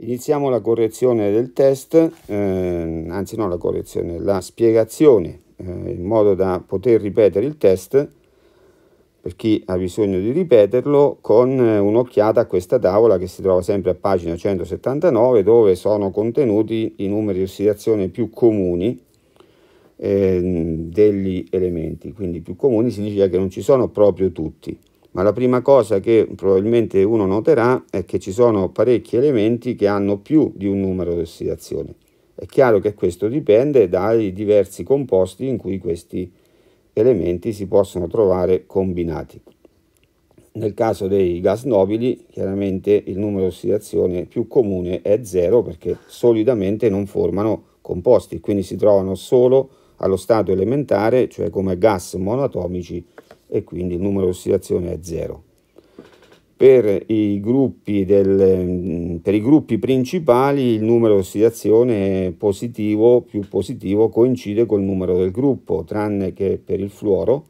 Iniziamo la correzione del test, eh, anzi no la correzione, la spiegazione, eh, in modo da poter ripetere il test per chi ha bisogno di ripeterlo con eh, un'occhiata a questa tavola che si trova sempre a pagina 179 dove sono contenuti i numeri di ossidazione più comuni eh, degli elementi quindi più comuni significa che non ci sono proprio tutti ma la prima cosa che probabilmente uno noterà è che ci sono parecchi elementi che hanno più di un numero di ossidazione. È chiaro che questo dipende dai diversi composti in cui questi elementi si possono trovare combinati. Nel caso dei gas nobili, chiaramente il numero di ossidazione più comune è 0 perché solidamente non formano composti, quindi si trovano solo allo stato elementare, cioè come gas monoatomici e quindi il numero di oscillazioni è 0. Per i, gruppi mm, per i gruppi principali il numero di oscillazione positivo più positivo coincide col numero del gruppo, tranne che per il fluoro,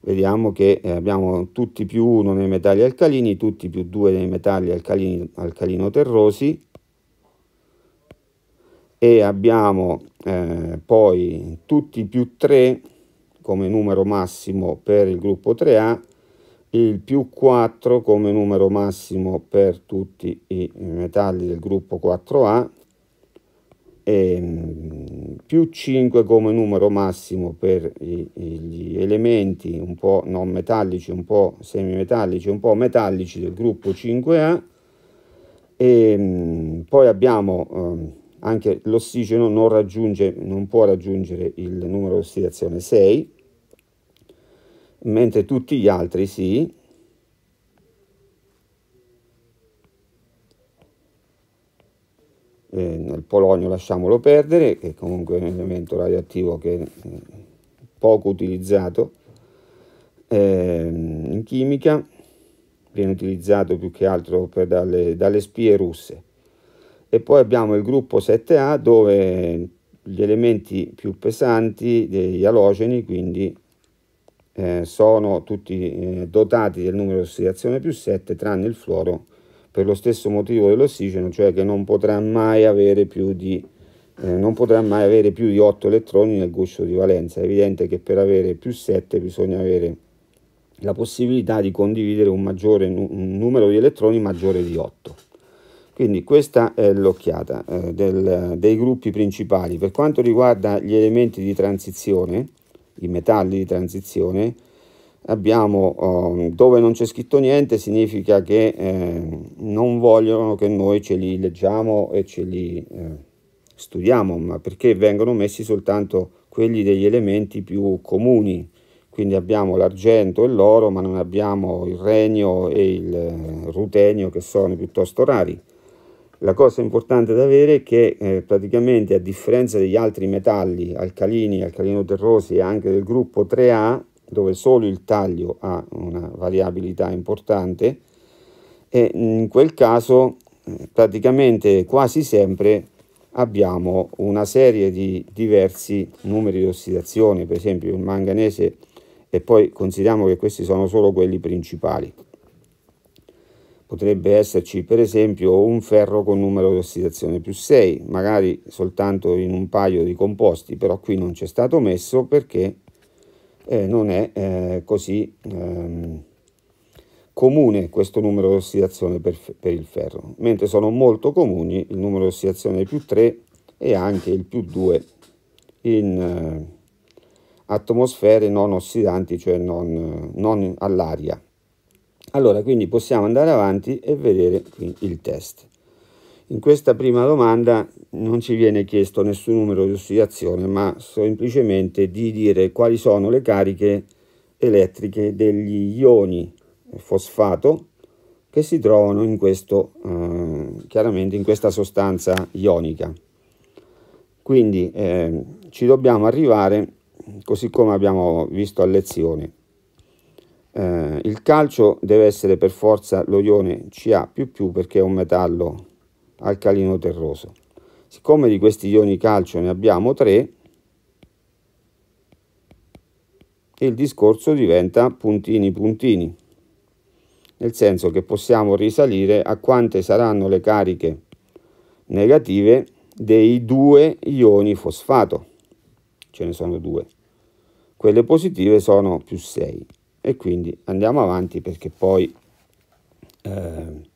vediamo che eh, abbiamo tutti più 1 nei metalli alcalini, tutti più 2 nei metalli alcalini, alcalino terrosi e abbiamo eh, poi tutti più 3 come numero massimo per il gruppo 3A, il più 4 come numero massimo per tutti i metalli del gruppo 4A, e mm, più 5 come numero massimo per gli elementi un po' non metallici, un po' semimetallici, un po' metallici del gruppo 5A. E mm, poi abbiamo ehm, anche l'ossigeno non, non può raggiungere il numero di ossidazione 6 mentre tutti gli altri sì. eh, nel polonio lasciamolo perdere che è comunque un elemento radioattivo che è eh, poco utilizzato mm, in chimica viene utilizzato più che altro dalle, dalle spie russe e poi abbiamo il gruppo 7A dove gli elementi più pesanti degli alogeni quindi eh, sono tutti eh, dotati del numero di ossidazione più 7 tranne il fluoro per lo stesso motivo dell'ossigeno, cioè che non potrà mai avere più di, eh, mai avere più di 8 elettroni nel guscio di valenza. È evidente che per avere più 7 bisogna avere la possibilità di condividere un, maggiore, un numero di elettroni maggiore di 8. Quindi questa è l'occhiata eh, del, dei gruppi principali. Per quanto riguarda gli elementi di transizione, i metalli di transizione, abbiamo eh, dove non c'è scritto niente significa che eh, non vogliono che noi ce li leggiamo e ce li ehm, studiamo, ma perché vengono messi soltanto quelli degli elementi più comuni. Quindi abbiamo l'argento e l'oro, ma non abbiamo il renio e il eh, rutenio che sono piuttosto rari. La cosa importante da avere è che eh, praticamente a differenza degli altri metalli alcalini, alcalino-terrosi e anche del gruppo 3A, dove solo il taglio ha una variabilità importante, e in quel caso eh, praticamente quasi sempre abbiamo una serie di diversi numeri di ossidazione, per esempio il manganese e poi consideriamo che questi sono solo quelli principali potrebbe esserci per esempio un ferro con numero di ossidazione più 6, magari soltanto in un paio di composti, però qui non c'è stato messo perché eh, non è eh, così ehm, comune questo numero di ossidazione per, per, il ferro, mentre sono molto comuni il numero di ossidazione più 3 e anche il più 2 in eh, atmosfere non ossidanti, cioè non, non all'aria. Allora, quindi possiamo andare avanti e vedere qui il test. In questa prima domanda non ci viene chiesto nessun numero di ossidazione, ma semplicemente di dire quali sono le cariche elettriche degli ioni fosfato che si trovano in questo, eh, chiaramente in questa sostanza ionica. Quindi eh, ci dobbiamo arrivare, così come abbiamo visto a lezione, eh, il calcio deve essere per forza lo ione Ca++ perché è un metallo alcalino terroso. Siccome di questi ioni calcio ne abbiamo tre, il discorso diventa puntini puntini, nel senso che possiamo risalire a quante saranno le cariche negative dei due ioni fosfato, ce ne sono due, quelle positive sono più 6 e quindi andiamo avanti perché poi eh,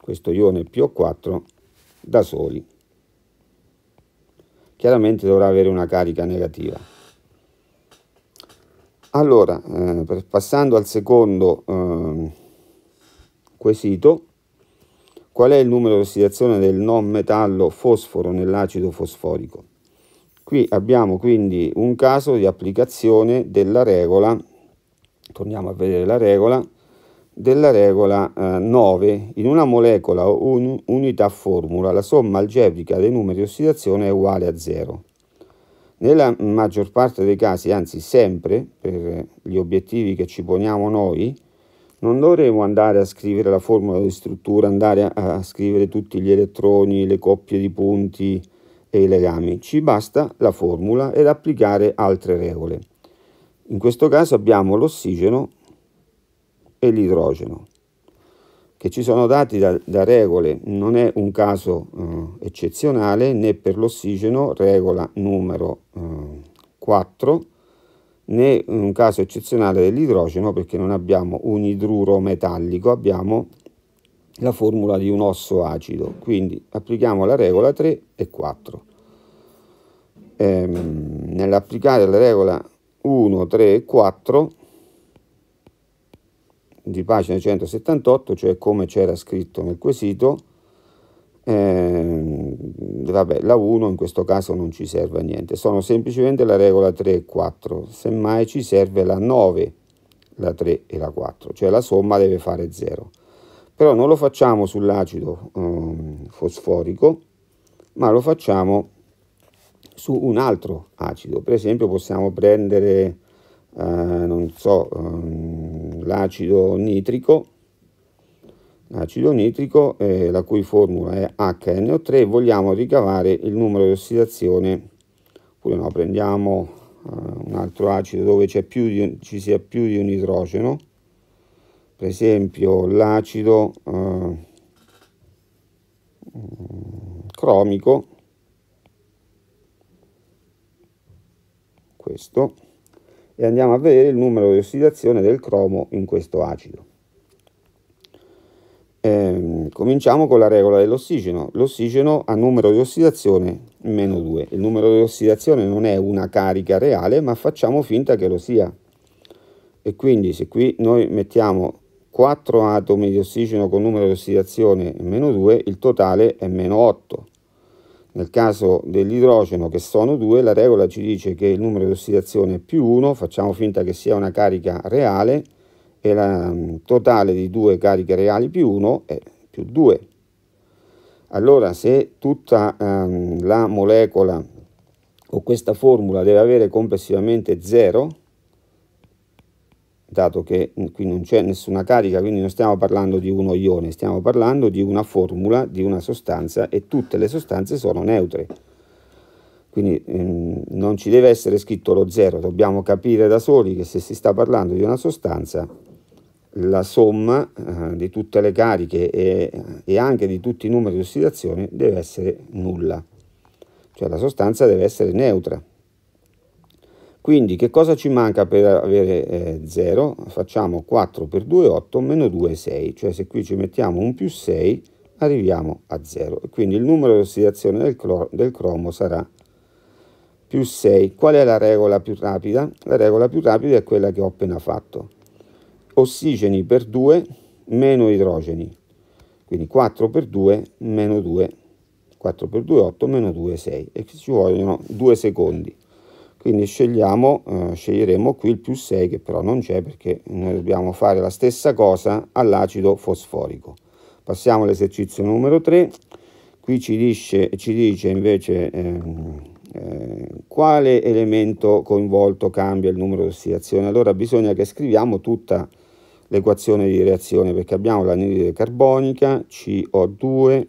questo ione PO4 da soli chiaramente dovrà avere una carica negativa. Allora, eh, passando al secondo eh, quesito, qual è il numero di ossidazione del non metallo fosforo nell'acido fosforico? Qui abbiamo quindi un caso di applicazione della regola torniamo a vedere la regola, della regola eh, 9. In una molecola o un, unità formula la somma algebrica dei numeri di ossidazione è uguale a 0. Nella maggior parte dei casi, anzi sempre, per gli obiettivi che ci poniamo noi, non dovremo andare a scrivere la formula di struttura, andare a, a scrivere tutti gli elettroni, le coppie di punti e i legami. Ci basta la formula ed applicare altre regole. In questo caso abbiamo l'ossigeno e l'idrogeno, che ci sono dati da, da regole, non è un caso eh, eccezionale né per l'ossigeno, regola numero eh, 4, né un caso eccezionale dell'idrogeno perché non abbiamo un idruro metallico, abbiamo la formula di un osso acido, quindi applichiamo la regola 3 e 4. Ehm, nell'applicare la regola 4, 1, 3 e 4 di pagina 178, cioè come c'era scritto nel quesito, eh, vabbè, la 1 in questo caso non ci serve a niente, sono semplicemente la regola 3 e 4, semmai ci serve la 9, la 3 e la 4, cioè la somma deve fare 0. Però non lo facciamo sull'acido eh, fosforico, ma lo facciamo su un altro acido. Per esempio possiamo prendere, eh, non so, um, l'acido nitrico, l'acido nitrico eh, la cui formula è HNO3 vogliamo ricavare il numero di ossidazione, oppure no, prendiamo eh, un altro acido dove di, ci sia più di un idrogeno, per esempio l'acido eh, mm, cromico questo, e andiamo a vedere il numero di ossidazione del cromo in questo acido. Ehm, cominciamo con la regola dell'ossigeno. L'ossigeno ha numero di ossidazione meno 2. Il numero di ossidazione non è una carica reale, ma facciamo finta che lo sia. E quindi se qui noi mettiamo 4 atomi di ossigeno con numero di ossidazione meno 2, il totale è meno 8 nel caso dell'idrogeno, che sono due, la regola ci dice che il numero di ossidazione è più 1, facciamo finta che sia una carica reale, e la mm, totale di due cariche reali più 1 è più 2. Allora, se tutta ehm, la molecola o questa formula deve avere complessivamente 0, dato che qui non c'è nessuna carica, quindi non stiamo parlando di uno ione, stiamo parlando di una formula, di una sostanza e tutte le sostanze sono neutre. Quindi ehm, non ci deve essere scritto lo zero, dobbiamo capire da soli che se si sta parlando di una sostanza, la somma eh, di tutte le cariche e, e anche di tutti i numeri di ossidazione deve essere nulla, cioè la sostanza deve essere neutra. Quindi che cosa ci manca per avere eh, 0? Facciamo 4 per 2 8, meno 2 è 6, cioè se qui ci mettiamo un più 6 arriviamo a 0. quindi il numero di ossidazione del, del cromo sarà più 6. Qual è la regola più rapida? La regola più rapida è quella che ho appena fatto. Ossigeni per 2 meno idrogeni, quindi 4 per 2 meno 2, 4 per 2 8, meno 2 6 e ci vogliono 2 secondi quindi scegliamo, eh, sceglieremo qui il più 6 che però non c'è perché noi dobbiamo fare la stessa cosa all'acido fosforico. Passiamo all'esercizio numero 3, qui ci dice, ci dice invece eh, eh, quale elemento coinvolto cambia il numero di ossidazione, allora bisogna che scriviamo tutta l'equazione di reazione perché abbiamo l'anidride carbonica CO2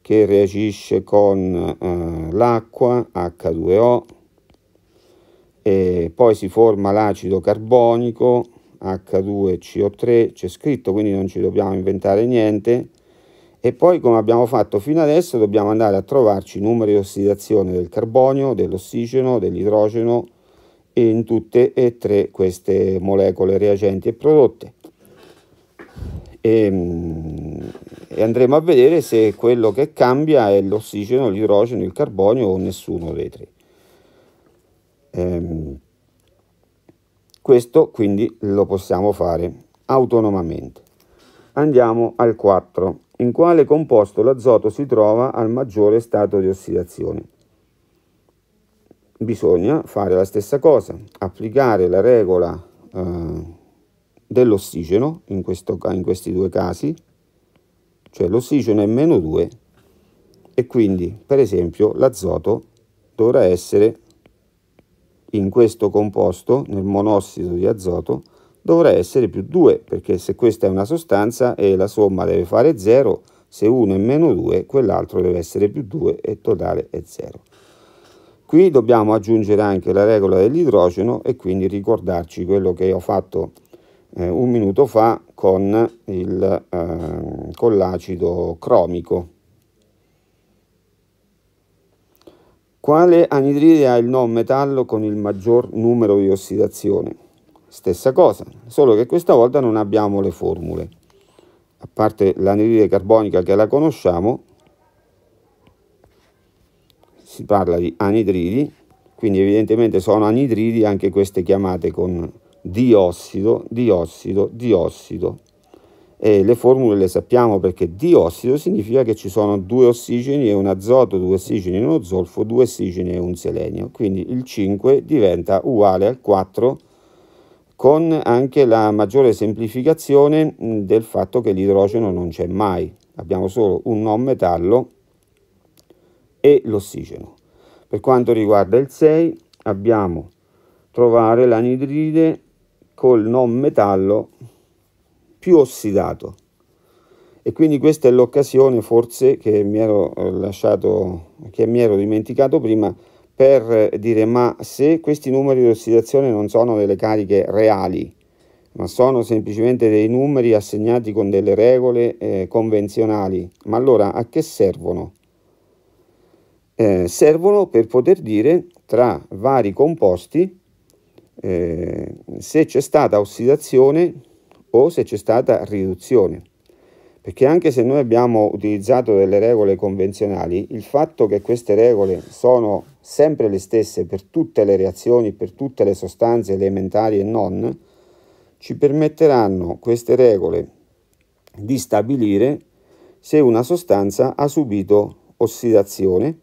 che reagisce con eh, l'acqua H2O e poi si forma l'acido carbonico H2CO3, c'è scritto quindi non ci dobbiamo inventare niente e poi come abbiamo fatto fino adesso dobbiamo andare a trovarci i numeri di ossidazione del carbonio, dell'ossigeno, dell'idrogeno in tutte e tre queste molecole reagenti e prodotte. E, ehm, e, andremo a vedere se quello che cambia è l'ossigeno, l'idrogeno, il carbonio o nessuno dei tre. Ehm, questo quindi lo possiamo fare autonomamente. Andiamo al 4. In quale composto l'azoto si trova al maggiore stato di ossidazione? Bisogna fare la stessa cosa, applicare la regola eh, dell'ossigeno in, in questi due casi, cioè l'ossigeno è meno 2 e quindi per esempio l'azoto dovrà essere in questo composto, nel monossido di azoto, dovrà essere più 2, perché se questa è una sostanza e la somma deve fare 0, se 1 è meno 2, quell'altro deve essere più 2 e totale è 0. Qui dobbiamo aggiungere anche la regola dell'idrogeno e quindi ricordarci quello che ho fatto eh, un minuto fa con ehm, l'acido eh, cromico. Quale anidride ha il non metallo con il maggior numero di ossidazione? Stessa cosa, solo che questa volta non abbiamo le formule. A parte l'anidride carbonica che la conosciamo, si parla di anidridi, quindi evidentemente sono anidridi anche queste chiamate con diossido, diossido, diossido e le formule le sappiamo perché diossido significa che ci sono due ossigeni e un azoto, due ossigeni e uno zolfo, due ossigeni e un selenio. Quindi il 5 diventa uguale al 4 con anche la maggiore semplificazione mm, del fatto che l'idrogeno non c'è mai. Abbiamo solo un non metallo e l'ossigeno. Per quanto riguarda il 6 abbiamo trovare l'anidride col non metallo più ossidato. E quindi questa è l'occasione forse che mi ero lasciato, che mi ero dimenticato prima per dire ma se questi numeri di ossidazione non sono delle cariche reali, ma sono semplicemente dei numeri assegnati con delle regole eh, convenzionali, ma allora a che servono? Eh, servono per poter dire tra vari composti eh, se c'è stata ossidazione o se c'è stata riduzione. Perché anche se noi abbiamo utilizzato delle regole convenzionali, il fatto che queste regole sono sempre le stesse per tutte le reazioni, per tutte le sostanze elementari e non, ci permetteranno queste regole di stabilire se una sostanza ha subito ossidazione,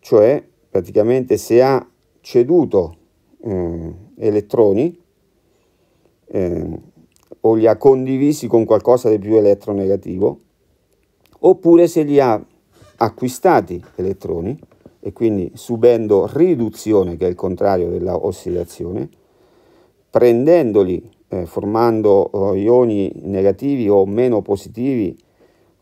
cioè praticamente se ha ceduto eh, elettroni eh, o li ha condivisi con qualcosa di più elettronegativo, oppure se li ha acquistati elettroni e quindi subendo riduzione, che è il contrario della ossidazione, prendendoli, eh, formando eh, ioni negativi o meno positivi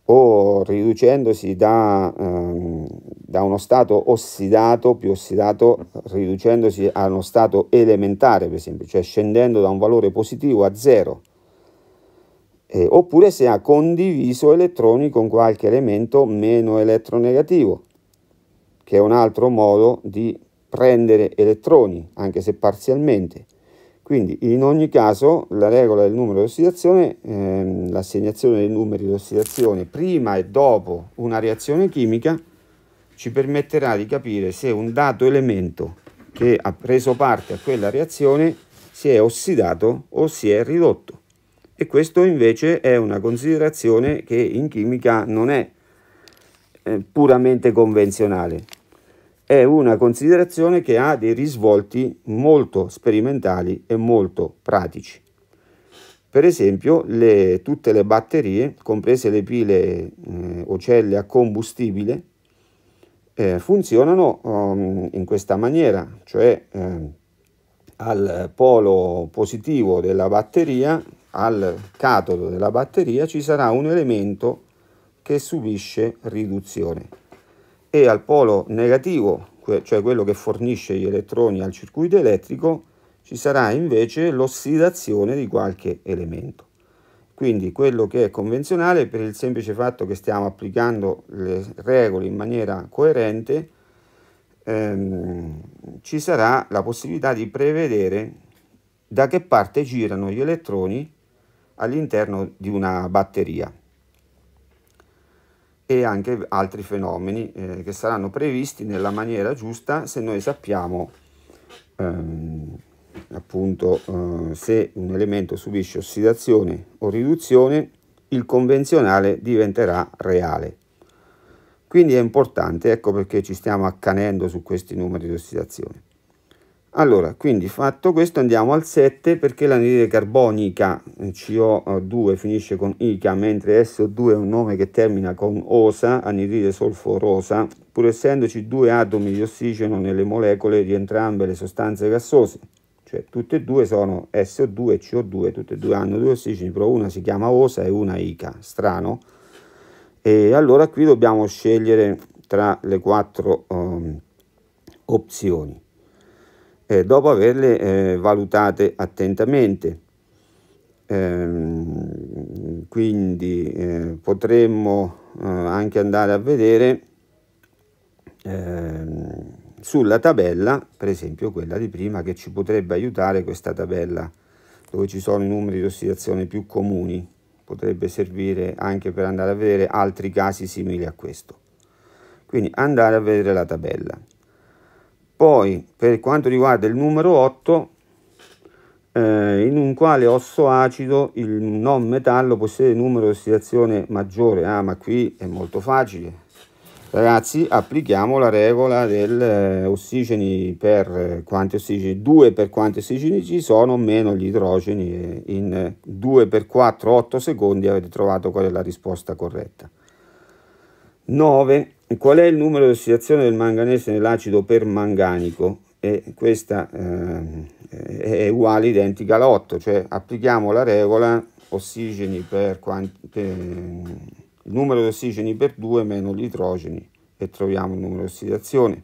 o riducendosi da, ehm, da, uno stato ossidato, più ossidato, riducendosi a uno stato elementare, per esempio, cioè scendendo da un valore positivo a zero, eh, oppure se ha condiviso elettroni con qualche elemento meno elettronegativo, che è un altro modo di prendere elettroni, anche se parzialmente. Quindi in ogni caso la regola del numero di ossidazione, ehm, l'assegnazione dei numeri di ossidazione prima e dopo una reazione chimica ci permetterà di capire se un dato elemento che ha preso parte a quella reazione si è ossidato o si è ridotto. E questo invece è una considerazione che in chimica non è eh, puramente convenzionale è una considerazione che ha dei risvolti molto sperimentali e molto pratici. Per esempio, le, tutte le batterie, comprese le pile eh, o celle a combustibile, eh, funzionano um, in questa maniera, cioè eh, al polo positivo della batteria, al catodo della batteria, ci sarà un elemento che subisce riduzione e al polo negativo, cioè quello che fornisce gli elettroni al circuito elettrico, ci sarà invece l'ossidazione di qualche elemento. Quindi quello che è convenzionale per il semplice fatto che stiamo applicando le regole in maniera coerente, ehm, ci sarà la possibilità di prevedere da che parte girano gli elettroni all'interno di una batteria e anche altri fenomeni eh, che saranno previsti nella maniera giusta se noi sappiamo ehm, appunto eh, se un elemento subisce ossidazione o riduzione il convenzionale diventerà reale quindi è importante ecco perché ci stiamo accanendo su questi numeri di ossidazione allora, quindi fatto questo andiamo al 7 perché l'anidride carbonica eh, CO2 finisce con ICA mentre SO2 è un nome che termina con OSA, anidride solforosa, pur essendoci due atomi di ossigeno nelle molecole di entrambe le sostanze gassose, cioè tutte e due sono SO2 e CO2, tutte e due hanno due ossigeni, però una si chiama OSA e una ICA, strano. E allora qui dobbiamo scegliere tra le quattro um, opzioni eh, dopo averle eh, valutate attentamente. Ehm, quindi eh, potremmo eh, anche andare a vedere ehm, sulla tabella, per esempio quella di prima, che ci potrebbe aiutare questa tabella dove ci sono i numeri di ossidazione più comuni, potrebbe servire anche per andare a vedere altri casi simili a questo. Quindi andare a vedere la tabella. Poi, per quanto riguarda il numero 8, eh, in un quale osso acido il non metallo possiede numero di ossidazione maggiore. Ah, ma qui è molto facile. Ragazzi, applichiamo la regola del eh, ossigeni per eh, quanti ossigeni, 2 per quanti ossigeni ci sono, meno gli idrogeni. In 2 per 4, 8 secondi avete trovato qual è la risposta corretta. 9 qual è il numero di ossidazione del manganese nell'acido permanganico? E questa eh, è uguale, identica all'8, cioè applichiamo la regola ossigeni per quanti, eh, il numero di ossigeni per 2 meno gli idrogeni e troviamo il numero di ossidazione.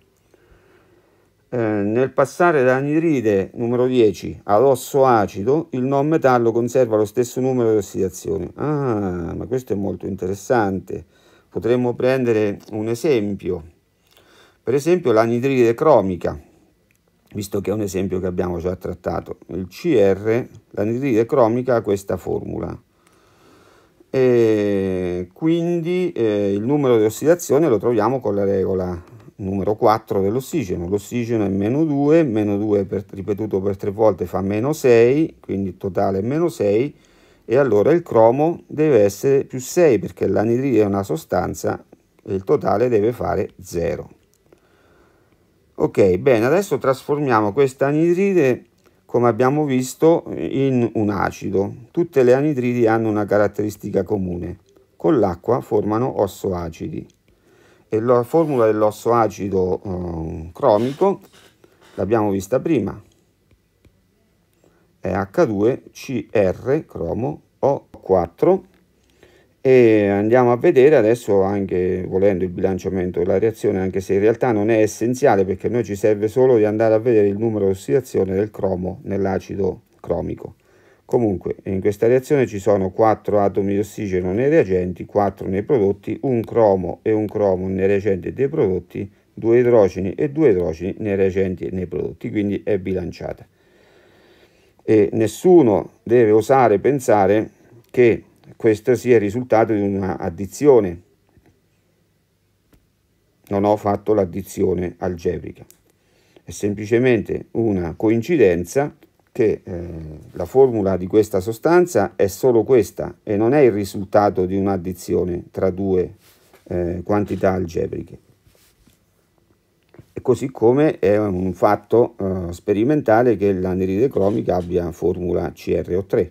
Eh, nel passare dall'anidride numero 10 all'osso acido, il non metallo conserva lo stesso numero di ossidazione. Ah, ma questo è molto interessante Potremmo prendere un esempio, per esempio l'anidride cromica, visto che è un esempio che abbiamo già trattato. Il CR, l'anidride cromica, ha questa formula. E quindi eh, il numero di ossidazione lo troviamo con la regola numero 4 dell'ossigeno. L'ossigeno è meno 2, meno 2 per, ripetuto per 3 volte fa meno 6, quindi il totale è meno 6 e allora il cromo deve essere più 6 perché l'anidride è una sostanza e il totale deve fare 0. Ok, bene, adesso trasformiamo questa anidride, come abbiamo visto, in un acido. Tutte le anidridi hanno una caratteristica comune. Con l'acqua formano osso acidi. E la formula dell'osso acido eh, cromico l'abbiamo vista prima, H2CR cromo O4 e andiamo a vedere adesso anche volendo il bilanciamento della reazione anche se in realtà non è essenziale perché noi ci serve solo di andare a vedere il numero di ossidazione del cromo nell'acido cromico comunque in questa reazione ci sono 4 atomi di ossigeno nei reagenti 4 nei prodotti un cromo e un cromo nei reagenti e dei prodotti 2 idrogeni e 2 idrogeni nei reagenti e nei prodotti quindi è bilanciata e nessuno deve osare pensare che questo sia il risultato di un'addizione. Non ho fatto l'addizione algebrica. È semplicemente una coincidenza che eh, la formula di questa sostanza è solo questa e non è il risultato di un'addizione tra due eh, quantità algebriche. E così come è un fatto eh, sperimentale che l'anidride cromica abbia formula CrO3.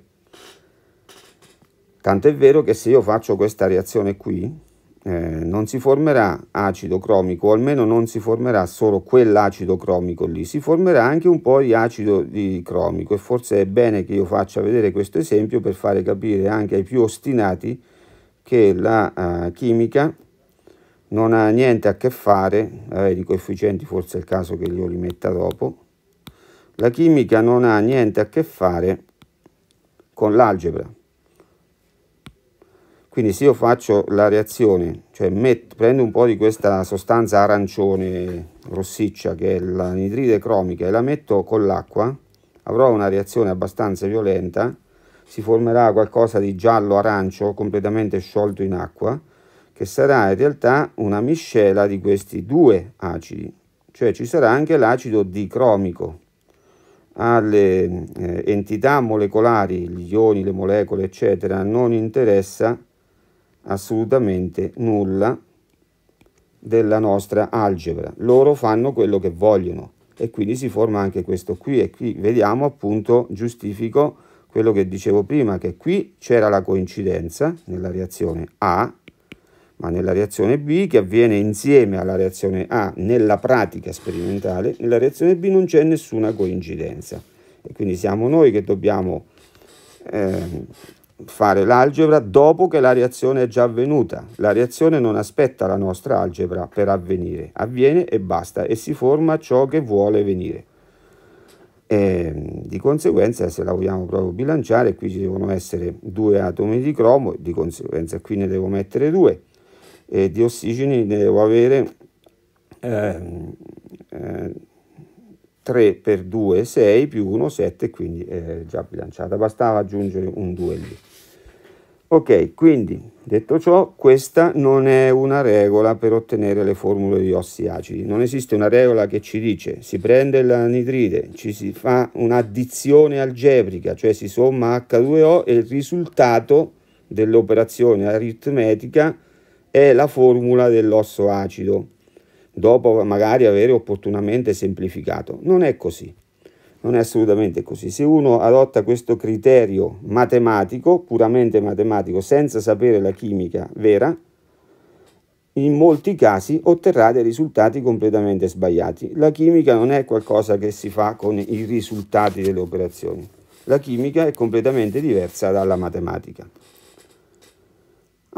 Tant'è vero che se io faccio questa reazione qui, eh, non si formerà acido cromico, o almeno non si formerà solo quell'acido cromico lì, si formerà anche un po' di acido di cromico e forse è bene che io faccia vedere questo esempio per fare capire anche ai più ostinati che la eh, chimica non ha niente a che fare, eh, i coefficienti forse è il caso che io li rimetta dopo, la chimica non ha niente a che fare con l'algebra. Quindi se io faccio la reazione, cioè metto, prendo un po' di questa sostanza arancione rossiccia che è l'anidride cromica e la metto con l'acqua, avrò una reazione abbastanza violenta, si formerà qualcosa di giallo-arancio completamente sciolto in acqua, che sarà in realtà una miscela di questi due acidi, cioè ci sarà anche l'acido dicromico. Alle eh, entità molecolari, gli ioni, le molecole, eccetera, non interessa assolutamente nulla della nostra algebra. Loro fanno quello che vogliono e quindi si forma anche questo qui e qui vediamo appunto giustifico quello che dicevo prima che qui c'era la coincidenza nella reazione A ma nella reazione B che avviene insieme alla reazione A nella pratica sperimentale, nella reazione B non c'è nessuna coincidenza e quindi siamo noi che dobbiamo eh, fare l'algebra dopo che la reazione è già avvenuta. La reazione non aspetta la nostra algebra per avvenire, avviene e basta e si forma ciò che vuole venire. E, ehm, di conseguenza se la vogliamo proprio bilanciare qui ci devono essere due atomi di cromo di conseguenza qui ne devo mettere due e di ossigeni devo avere ehm, eh, eh, 3 per 2 6 più 1 7 quindi è già bilanciata bastava aggiungere un 2 lì ok quindi detto ciò questa non è una regola per ottenere le formule di ossi acidi non esiste una regola che ci dice si prende l'anidride ci si fa un'addizione algebrica cioè si somma H2O e il risultato dell'operazione aritmetica è la formula dell'osso acido, dopo magari avere opportunamente semplificato. Non è così, non è assolutamente così. Se uno adotta questo criterio matematico, puramente matematico, senza sapere la chimica vera, in molti casi otterrà dei risultati completamente sbagliati. La chimica non è qualcosa che si fa con i risultati delle operazioni. La chimica è completamente diversa dalla matematica.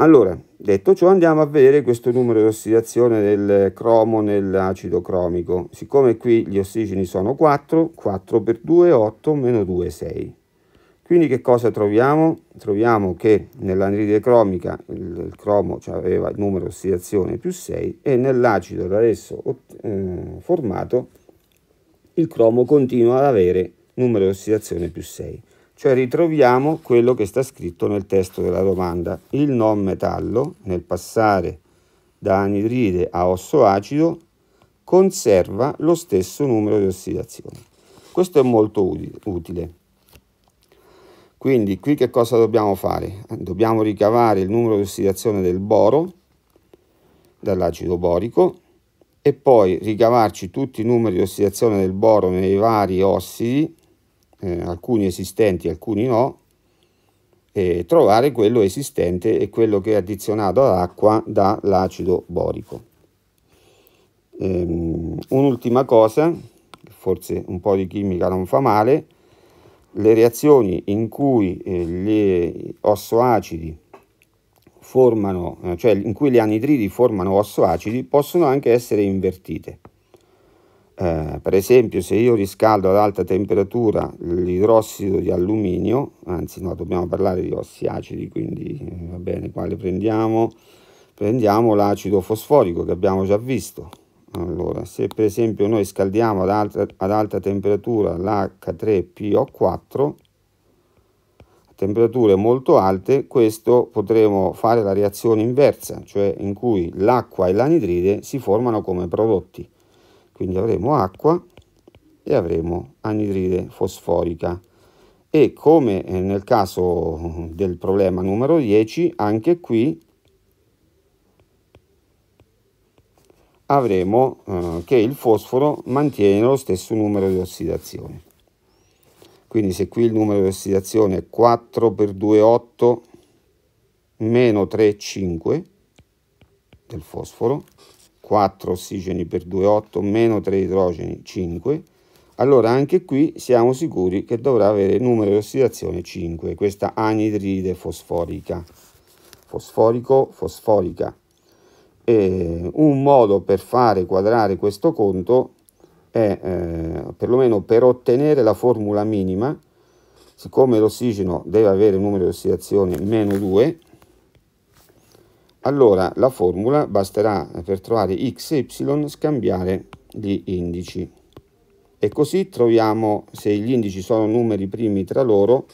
Allora, detto ciò andiamo a vedere questo numero di ossidazione del cromo nell'acido cromico. Siccome qui gli ossigeni sono 4, 4 per 2 8, meno 2 6. Quindi che cosa troviamo? Troviamo che nell'anidride cromica il, il cromo cioè aveva il numero di ossidazione più 6 e nell'acido da adesso eh, formato il cromo continua ad avere numero di ossidazione più 6 cioè ritroviamo quello che sta scritto nel testo della domanda. Il non metallo, nel passare da anidride a osso acido, conserva lo stesso numero di ossidazioni. Questo è molto utile. Quindi qui che cosa dobbiamo fare? Dobbiamo ricavare il numero di ossidazione del boro dall'acido borico e poi ricavarci tutti i numeri di ossidazione del boro nei vari ossidi eh, alcuni esistenti, alcuni no, e trovare quello esistente e quello che è addizionato all'acqua dall'acido borico. Ehm, un'ultima cosa, forse un po' di chimica non fa male, le reazioni in cui eh, gli ossoacidi formano, eh, cioè in cui gli anidridi formano ossoacidi, possono anche essere invertite. Eh, per esempio se io riscaldo ad alta temperatura l'idrossido di alluminio, anzi no, dobbiamo parlare di ossi acidi, quindi eh, va bene, quale prendiamo? Prendiamo l'acido fosforico che abbiamo già visto. Allora, se per esempio noi scaldiamo ad alta, ad alta temperatura l'H3PO4, a temperature molto alte, questo potremo fare la reazione inversa, cioè in cui l'acqua e l'anidride si formano come prodotti quindi avremo acqua e avremo anidride fosforica e come eh, nel caso del problema numero 10 anche qui avremo eh, che il fosforo mantiene lo stesso numero di ossidazione quindi se qui il numero di ossidazione è 4 per 2 8 meno 3 5 del fosforo 4 ossigeni per 2, 8, meno 3 idrogeni, 5, allora anche qui siamo sicuri che dovrà avere il numero di ossidazione 5, questa anidride fosforica, fosforico-fosforica. E un modo per fare quadrare questo conto è, eh, perlomeno per ottenere la formula minima, siccome l'ossigeno deve avere un numero di ossidazione meno 2, allora la formula basterà per trovare x e y scambiare gli indici e così troviamo se gli indici sono numeri primi tra loro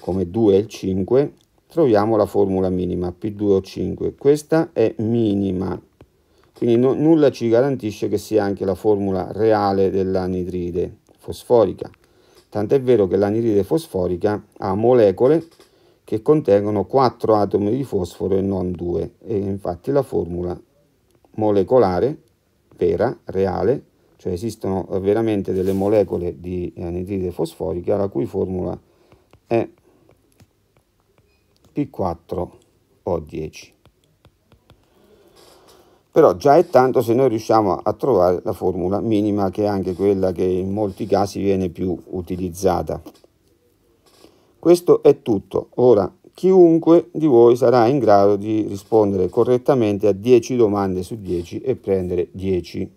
come 2 e 5 troviamo la formula minima P2O5 questa è minima quindi no, nulla ci garantisce che sia anche la formula reale dell'anidride fosforica tant'è vero che l'anidride fosforica ha molecole che contengono 4 atomi di fosforo e non 2. E infatti la formula molecolare vera, reale, cioè esistono veramente delle molecole di anidride eh, fosforica la cui formula è P4O10. Però già è tanto se noi riusciamo a trovare la formula minima che è anche quella che in molti casi viene più utilizzata. Questo è tutto. Ora, chiunque di voi sarà in grado di rispondere correttamente a 10 domande su 10 e prendere 10